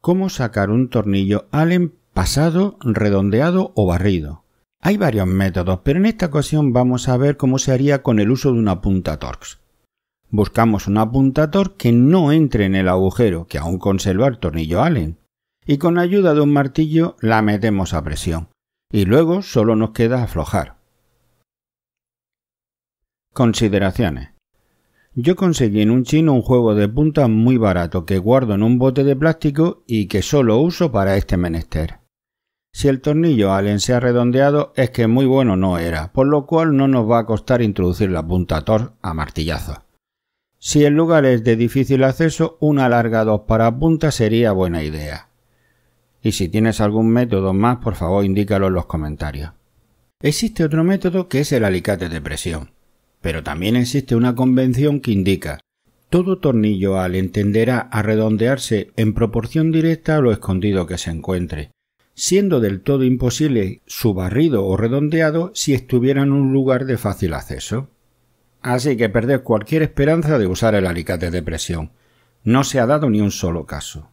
cómo sacar un tornillo Allen pasado, redondeado o barrido. Hay varios métodos, pero en esta ocasión vamos a ver cómo se haría con el uso de una punta Torx. Buscamos una punta torx que no entre en el agujero, que aún conserva el tornillo Allen, y con ayuda de un martillo la metemos a presión, y luego solo nos queda aflojar. Consideraciones. Yo conseguí en un chino un juego de puntas muy barato que guardo en un bote de plástico y que solo uso para este menester. Si el tornillo Allen se ha redondeado es que muy bueno no era, por lo cual no nos va a costar introducir la punta tor a martillazo. Si el lugar es de difícil acceso, un alargador para punta sería buena idea. Y si tienes algún método más, por favor indícalo en los comentarios. Existe otro método que es el alicate de presión. Pero también existe una convención que indica todo tornillo al entenderá a redondearse en proporción directa a lo escondido que se encuentre, siendo del todo imposible su barrido o redondeado si estuviera en un lugar de fácil acceso. Así que perder cualquier esperanza de usar el alicate de presión. No se ha dado ni un solo caso.